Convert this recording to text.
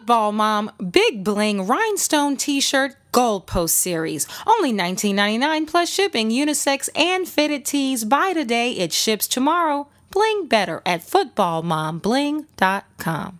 Football Mom Big Bling Rhinestone T shirt Goalpost Series. Only $19.99 plus shipping, unisex, and fitted tees. Buy today, it ships tomorrow. Bling better at footballmombling.com.